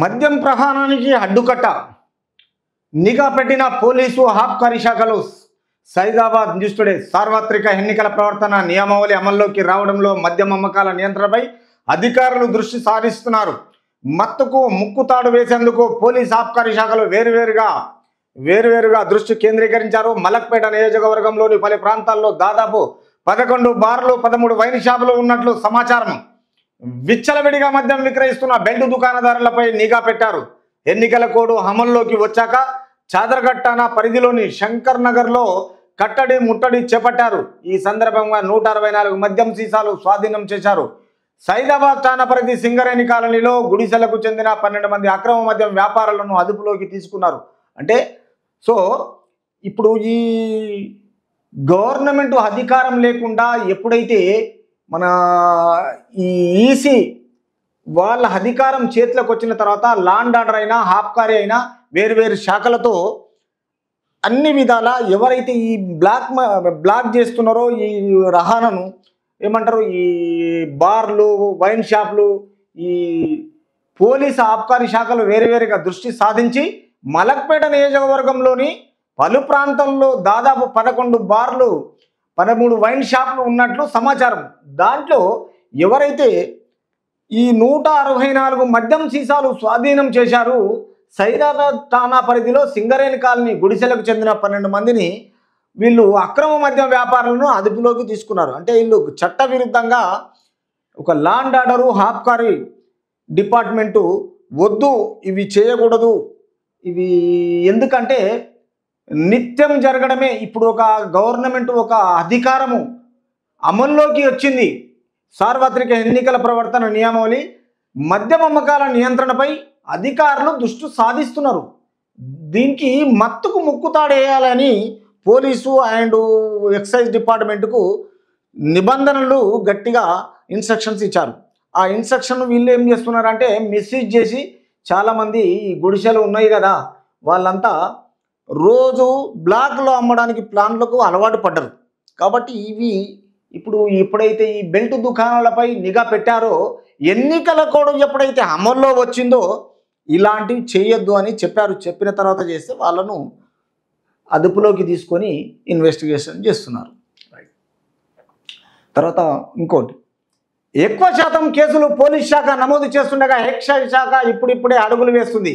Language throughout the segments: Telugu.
మద్యం ప్రహారానికి అడ్డుకట్ట నిఘా పెట్టిన పోలీసు ఆబ్కారీ శాఖలు సైదాబాద్ న్యూస్ టుడే సార్వత్రిక ఎన్నికల ప్రవర్తన నియమావళి అమల్లోకి రావడంలో మద్యం అమ్మకాల నియంత్రణపై అధికారులు దృష్టి సారిస్తున్నారు మత్తుకు ముక్కుతాడు వేసేందుకు పోలీస్ ఆబ్కారీ శాఖలు వేరువేరుగా వేరువేరుగా దృష్టి కేంద్రీకరించారు మలక్పేట నియోజకవర్గంలోని పలు ప్రాంతాల్లో దాదాపు పదకొండు బార్లు పదమూడు వైన్ షాపులు ఉన్నట్లు సమాచారం విచ్చలవిడిగా మద్యం విక్రయిస్తున్న బెల్ట్ దుకాణదారులపై నిఘా పెట్టారు ఎన్నికల కోడు అమల్లోకి వచ్చాక చాదరగట్టాన పరిధిలోని శంకర్ నగర్లో కట్టడి ముట్టడి చేపట్టారు ఈ సందర్భంగా నూట అరవై నాలుగు మద్యం సీసాలు స్వాధీనం చేశారు సైదాబాద్ స్థాన పరిధి సింగరేణి కాలనీలో గుడిసెలకు చెందిన పన్నెండు మంది అక్రమ మద్యం వ్యాపారులను అదుపులోకి తీసుకున్నారు అంటే సో ఇప్పుడు ఈ గవర్నమెంట్ అధికారం లేకుండా ఎప్పుడైతే మన ఈ ఈసీ వాళ్ళ అధికారం చేతిలోకి వచ్చిన తర్వాత లాండ్ ఆర్డర్ అయినా హాఫ్కారీ అయినా వేరువేరు శాఖలతో అన్ని విధాల ఎవరైతే ఈ బ్లాక్ బ్లాక్ చేస్తున్నారో ఈ రహానను ఏమంటారు ఈ బార్లు వైన్ షాప్లు ఈ పోలీసు ఆబ్కారీ శాఖలు వేరువేరుగా దృష్టి సాధించి మలక్పేట నియోజకవర్గంలోని పలు ప్రాంతంలో దాదాపు పదకొండు బార్లు పదమూడు వైన్ షాప్లు ఉన్నట్లు సమాచారం దాంట్లో ఎవరైతే ఈ నూట అరవై నాలుగు మద్యం సీసాలు స్వాధీనం చేశారు సైదాబాద్ థానా పరిధిలో సింగరేణి కాలనీ గుడిసెలకు చెందిన పన్నెండు మందిని వీళ్ళు అక్రమ మద్యం వ్యాపారులను అదుపులోకి తీసుకున్నారు అంటే వీళ్ళు చట్టవిరుద్ధంగా ఒక లాండ్ ఆర్డరు హాబ్కారీ డిపార్ట్మెంటు వద్దు ఇవి చేయకూడదు ఇవి ఎందుకంటే నిత్యం జరగడమే ఇప్పుడు ఒక గవర్నమెంట్ ఒక అధికారము అమల్లోకి వచ్చింది సార్వత్రిక ఎన్నికల ప్రవర్తన నియమావళి మద్యం అమ్మకాల నియంత్రణపై అధికారులు దృష్టి సాధిస్తున్నారు దీనికి మత్తుకు ముక్కుతాడేయాలని పోలీసు అండ్ ఎక్సైజ్ డిపార్ట్మెంట్కు నిబంధనలు గట్టిగా ఇన్స్ట్రక్షన్స్ ఇచ్చారు ఆ ఇన్స్ట్రక్షన్ వీళ్ళు ఏం చేస్తున్నారంటే మెసేజ్ చేసి చాలామంది గుడిసెలు ఉన్నాయి కదా వాళ్ళంతా రోజు బ్లాక్లో అమ్మడానికి ప్లాన్లకు అలవాటు పడ్డరు కాబట్టి ఇవి ఇప్పుడు ఎప్పుడైతే ఈ బెల్ట్ దుకాణాలపై నిఘా పెట్టారో ఎన్నికల కోడ్ ఎప్పుడైతే అమల్లో వచ్చిందో ఇలాంటివి చేయొద్దు అని చెప్పారు చెప్పిన తర్వాత చేస్తే వాళ్ళను అదుపులోకి తీసుకొని ఇన్వెస్టిగేషన్ చేస్తున్నారు తర్వాత ఇంకోటి ఎక్కువ శాతం కేసులు పోలీస్ శాఖ నమోదు చేస్తుండగా ఎక్సైజ్ శాఖ ఇప్పుడిప్పుడే అడుగులు వేస్తుంది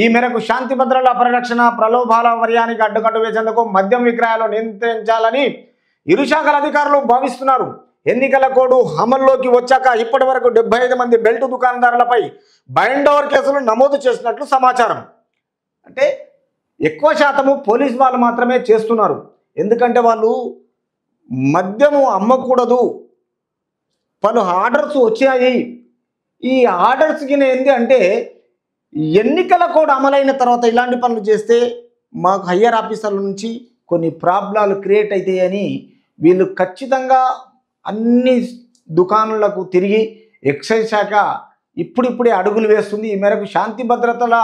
ఈ మేరకు శాంతి భద్రతల పరిరక్షణ ప్రలోభాల వర్యానికి అడ్డుకట్టు వేసేందుకు మద్యం విక్రయాలు నియంత్రించాలని ఇరు శాఖల అధికారులు భావిస్తున్నారు ఎన్నికల కోడు అమల్లోకి వచ్చాక ఇప్పటి వరకు మంది బెల్ట్ దుకాణదారులపై బైండ్ ఓవర్ కేసులు నమోదు చేసినట్లు సమాచారం అంటే ఎక్కువ శాతము పోలీస్ వాళ్ళు మాత్రమే చేస్తున్నారు ఎందుకంటే వాళ్ళు మద్యము అమ్మకూడదు పలు ఆర్డర్స్ వచ్చాయి ఈ ఆర్డర్స్కి ఏంటి అంటే ఎన్నికల కోడ్ అమలైన తర్వాత ఇలాంటి పనులు చేస్తే మాకు హయ్యర్ ఆఫీసర్ల నుంచి కొన్ని ప్రాబ్లాలు క్రియేట్ అవుతాయని వీళ్ళు ఖచ్చితంగా అన్ని దుకాణాలకు తిరిగి ఎక్సైజ్ శాఖ ఇప్పుడిప్పుడే అడుగులు వేస్తుంది ఈ మేరకు శాంతి భద్రతల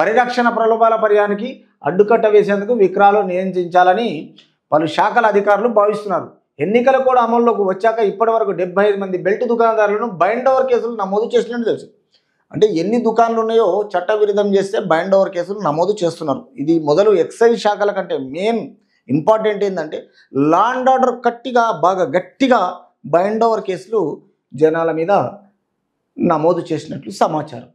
పరిరక్షణ ప్రలోభాల పర్యానికి అడ్డుకట్ట వేసేందుకు విక్రాలు నియంత్రించాలని పలు శాఖల అధికారులు భావిస్తున్నారు ఎన్నికల కూడా అమల్లోకి వచ్చాక ఇప్పటి వరకు మంది బెల్ట్ దుకాణదారులను బైండ్ ఓవర్ కేసులు నమోదు చేసినట్టు తెలుసు అంటే ఎన్ని దుకాణాలు ఉన్నాయో చట్టవిరుద్ధం చేస్తే బైండ్ ఓవర్ కేసులు నమోదు చేస్తున్నారు ఇది మొదలు ఎక్సైజ్ శాఖల కంటే మెయిన్ ఇంపార్టెంట్ ఏంటంటే లాండ్ ఆర్డర్ గట్టిగా బాగా గట్టిగా బైండ్ ఓవర్ కేసులు జనాల మీద నమోదు చేసినట్లు సమాచారం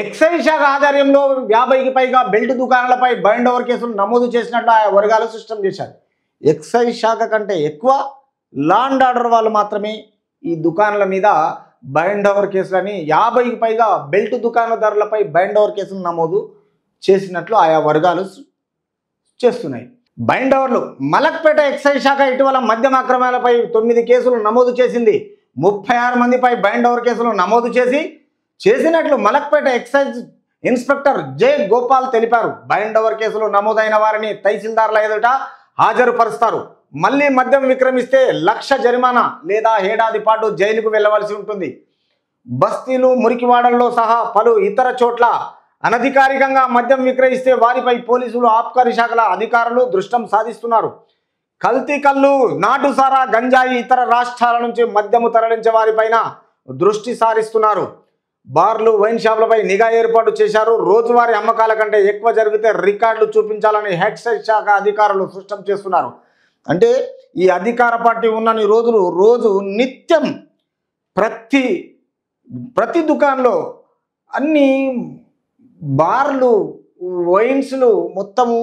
ఎక్సైజ్ శాఖ ఆధ్వర్యంలో యాభైకి పైగా బెల్ట్ దుకాణాలపై బైండ్ ఓవర్ కేసులు నమోదు చేసినట్లు ఆయా వర్గాలు సృష్టం చేశారు ఎక్సైజ్ శాఖ కంటే ఎక్కువ లాండ్ ఆర్డర్ వాళ్ళు మాత్రమే ఈ దుకాణాల మీద బైండ్ ఓవర్ కేసులని యాభైకి పైగా బెల్ట్ దుకాణదారులపై బైండ్ ఓవర్ కేసులు నమోదు చేసినట్లు ఆయా వర్గాలు చేస్తున్నాయి బైండ్ ఓవర్లు మలక్పేట ఎక్సైజ్ శాఖ ఇటీవల మద్యం అక్రమాలపై తొమ్మిది కేసులు నమోదు చేసింది ముప్పై ఆరు మందిపై బైండ్ ఓవర్ కేసులు నమోదు చేసి చేసినట్లు Malakpet excise inspector J Gopal తెలిపారు బైండ్ ఓవర్ కేసులు నమోదైన వారిని తహసీల్దార్ల ఎదుట హాజరుపరుస్తారు మళ్ళీ మద్యం విక్రమిస్తే లక్ష జరిమానా లేదా ఏడాది పాటు జైలుకు వెళ్లవలసి ఉంటుంది బస్తీలు మురికివాడల్లో సహా పలు ఇతర చోట్ల అనధికారికంగా మద్యం విక్రయిస్తే వారిపై పోలీసులు ఆబ్కారీ శాఖల అధికారులు దృష్టం సాధిస్తున్నారు కల్తీ కళ్ళు నాటుసారా గంజాయి ఇతర రాష్ట్రాల నుంచి మద్యము తరలించే వారిపైన దృష్టి సారిస్తున్నారు బార్లు వైన్ షాపులపై నిఘా ఏర్పాటు చేశారు రోజువారీ అమ్మకాల కంటే ఎక్కువ జరిగితే రికార్డులు చూపించాలని హెడ్ శాఖ అధికారులు స్పష్టం చేస్తున్నారు అంటే ఈ అధికార పార్టీ ఉన్నన్ని రోజులు రోజు నిత్యం ప్రతి ప్రతి దుకాణంలో అన్ని బార్లు వైన్స్లు మొత్తము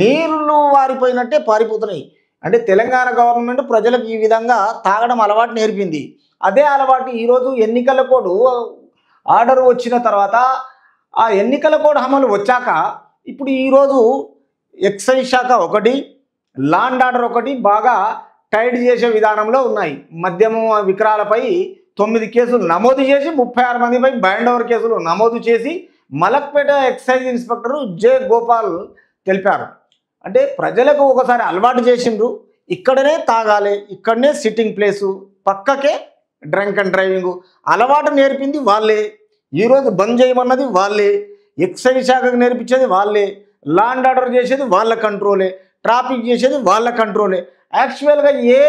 నీళ్లు వారిపోయినట్టే పారిపోతున్నాయి అంటే తెలంగాణ గవర్నమెంట్ ప్రజలకు ఈ విధంగా తాగడం అలవాటు నేర్పింది అదే అలవాటు ఈరోజు ఎన్నికల కోడ్ ఆర్డర్ వచ్చిన తర్వాత ఆ ఎన్నికల కోడ్ అమలు వచ్చాక ఇప్పుడు ఈరోజు ఎక్సైజ్ శాఖ ఒకటి లాండ్ ఆర్డర్ ఒకటి బాగా టైట్ చేసే విధానంలో ఉన్నాయి మద్యమం విక్రాలపై తొమ్మిది కేసులు నమోదు చేసి ముప్పై ఆరు మందిపై బ్యాండ్ ఓవర్ కేసులు నమోదు చేసి Malakpet excise inspector J Gopal తెలిపారు అంటే ప్రజలకు ఒకసారి అలవాటు చేసిండ్రు ఇక్కడనే తాగాలి ఇక్కడనే సిట్టింగ్ ప్లేసు పక్కకే డ్రంక్ అండ్ డ్రైవింగ్ అలవాటు నేర్పింది వాళ్ళే ఈరోజు బంద్ చేయమన్నది వాళ్ళే ఎక్సైజ్ శాఖకు నేర్పించేది వాళ్ళే లాండ్ ఆర్డర్ చేసేది వాళ్ళ కంట్రోలే ట్రాఫిక్ చేసేది వాళ్ళ కంట్రోలే యాక్చువల్గా ఏ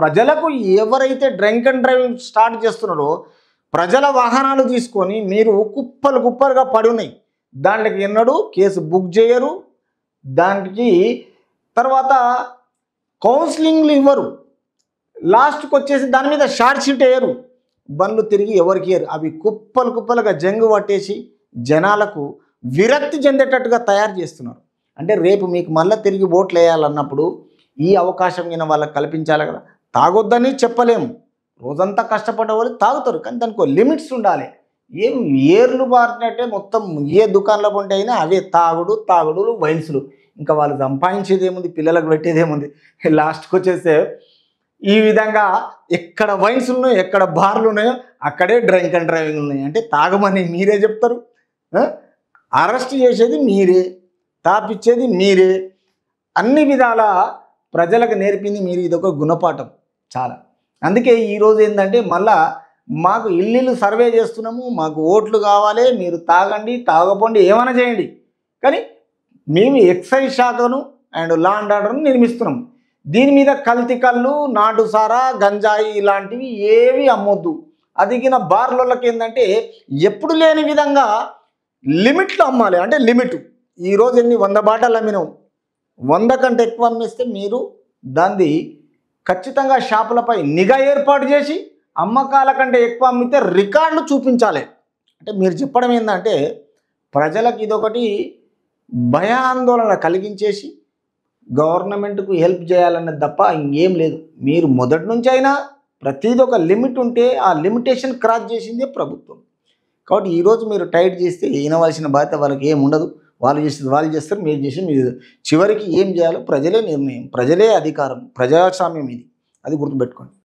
ప్రజలకు ఎవరైతే డ్రింక్ అండ్ డ్రైవింగ్ స్టార్ట్ చేస్తున్నారో ప్రజల వాహనాలు తీసుకొని మీరు కుప్పలు కుప్పలుగా పడి ఉన్నాయి దానికి ఎన్నడూ కేసు బుక్ చేయరు దానికి తర్వాత కౌన్సిలింగ్లు ఇవ్వరు లాస్ట్కి వచ్చేసి దాని మీద షార్ట్ షీట్ వేయరు బండ్లు తిరిగి ఎవరికి వేయరు అవి కుప్పలు కుప్పలుగా జంగు పట్టేసి జనాలకు విరక్తి చెందేటట్టుగా తయారు చేస్తున్నారు అంటే రేపు మీకు మళ్ళీ తిరిగి ఓట్లు వేయాలన్నప్పుడు ఈ అవకాశం ఈయన వాళ్ళకి కల్పించాలి కదా తాగొద్దని చెప్పలేము రోజంతా కష్టపడే వాళ్ళు తాగుతారు కానీ దానికి లిమిట్స్ ఉండాలి ఏం ఏర్లు మారినట్టే మొత్తం ఏ దుకాణంలో కొంటే అయినా అవే తాగుడు తాగుడు వైన్స్లు ఇంకా వాళ్ళు సంపాదించేది ఏముంది పిల్లలకు పెట్టేది ఏముంది లాస్ట్కి వచ్చేస్తే ఈ విధంగా ఎక్కడ వైన్స్ ఉన్నాయో ఎక్కడ బార్లు ఉన్నాయో అక్కడే డ్రింక్ అండ్ డ్రైవింగ్ ఉన్నాయి అంటే తాగమని మీరే చెప్తారు అరెస్ట్ చేసేది మీరే తాపిచ్చేది మీరే అన్ని విధాల ప్రజలకు నేర్పింది మీరు ఇదొక గుణపాఠం చాలా అందుకే ఈరోజు ఏంటంటే మళ్ళా మాకు ఇల్లు సర్వే చేస్తున్నాము మాకు ఓట్లు కావాలి మీరు తాగండి తాగపోండి ఏమైనా చేయండి కానీ మేము ఎక్సైజ్ శాఖను అండ్ లాండ్ ఆర్డర్ను నిర్మిస్తున్నాం దీని మీద కల్తీ కళ్ళు నాటు గంజాయి ఇలాంటివి ఏవి అమ్మొద్దు అదిగిన బార్లకి ఏంటంటే ఎప్పుడు లేని విధంగా లిమిట్లు అమ్మాలి అంటే లిమిట్ ఈరోజు ఎన్ని వంద బాటలు అమ్మినావు వంద కంటే ఎక్కువ అమ్మేస్తే మీరు దాన్ని ఖచ్చితంగా షాపులపై నిఘా ఏర్పాటు చేసి అమ్మకాల కంటే ఎక్కువ అమ్మితే రికార్డులు చూపించాలి అంటే మీరు చెప్పడం ఏంటంటే ప్రజలకు ఇదొకటి భయాందోళన కలిగించేసి గవర్నమెంట్కు హెల్ప్ చేయాలన్నది తప్ప ఇంకేం లేదు మీరు మొదటి నుంచి అయినా ప్రతిదీ ఒక లిమిట్ ఉంటే ఆ లిమిటేషన్ క్రాస్ చేసిందే ప్రభుత్వం కాబట్టి ఈరోజు మీరు టైట్ చేస్తే వినవలసిన బాధ్యత వాళ్ళకి ఏముండదు వాళ్ళు చేసింది వాళ్ళు చేస్తారు మీరు చేసి మీరు చివరికి ఏం చేయాలో ప్రజలే నిర్ణయం ప్రజలే అధికారం ప్రజాస్వామ్యం ఇది అది గుర్తుపెట్టుకోండి